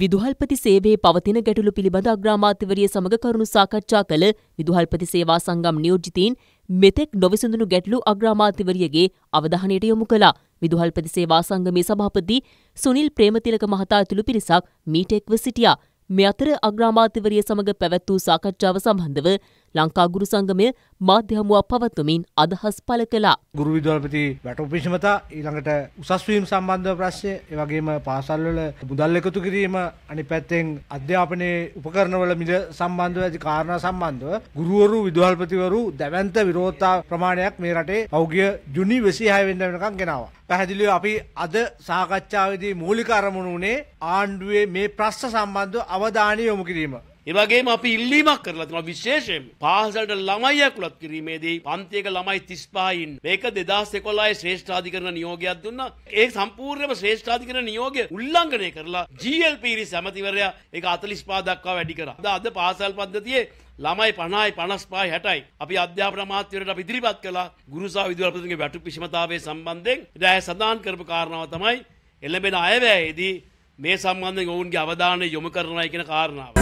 විදුහල්පති සේවේ පවතින ගැටලු පිළිබඳ අග්‍රාමාත්‍යවරිය සමඟ කරුණු සාකච්ඡා කළ විදුහල්පති සේවා සංගම් නියෝජිතීන් මෙතෙක් නොවිසඳුණු ගැටලු අග්‍රාමාත්‍යවරියගේ අවධානයට යොමු කළා. විදුහල්පති සේවා සංගමේ සභාපති සුනිල් ප්‍රේමතිලක මහතා ඇතුළු පිරිසක් මීට එක්ව සිටියා. මේ අතර අග්‍රාමාත්‍යවරිය සමඟ පැවැත් වූ සාකච්ඡාව සම්බන්ධව ලංකා ගුරු සංගමය මාධ්‍ය හමුවක් පවත්වමින් අදහස් පළ කළා. ගුරු විදුහල්පති වැටුපිෂමතා ඊළඟට උසස්වීම සම්බන්ධ ප්‍රශ්නය එවගේම පාසල්වල මුදල් එකතු කිරීම අනි පැත්තෙන් අධ්‍යාපනයේ උපකරණවල මිල සම්බන්ධව ඇති කාරණා සම්බන්ධව ගුරුවරු විදුහල්පතිවරු දැවන්ත විරෝධතා ප්‍රමාණයක් මේ රටේ පෞගිය ජුනි වෙසි හයවෙන්න වෙනකම් ගෙනවා. පැහැදිලිව අපි අද සාකච්ඡාවේදී මූලික අරමුණු වුණේ ආණ්ඩුවේ මේ ප්‍රශ්න සම්බන්ධව අවධානය යොමු කිරීම. ඒවගේම අපි ඉල්ලීමක් කරලා තියෙනවා විශේෂයෙන් පාසලට ළමයි ඇතුළත් කිරීමේදී පන්තියක ළමයි 35න් මේක 2011 ශ්‍රේෂ්ඨාධිකරණ නියෝගයක් දුන්නා. ඒ සම්පූර්ණම ශ්‍රේෂ්ඨාධිකරණ නියෝගය උල්ලංඝනය කරලා GLP සැමතිවරයා ඒක 45 දක්වා වැඩි කරා. අද පාසල් පද්ධතියේ ළමයි 50යි 55යි 60යි අපි අධ්‍යාපන අමාත්‍යවරයට අපි ඉදිරිපත් කළා ගුරුසා විදුහල්පතිතුමගේ වැටුප් විෂමතාවයේ සම්බන්ධයෙන් ඉතින් ඇය සඳහන් කරපු කාරණාව තමයි එළඹෙන අයවැයේදී මේ සම්බන්ධයෙන් ඔවුන්ගේ අවධානය යොමු කරනයි කියන කාරණාව.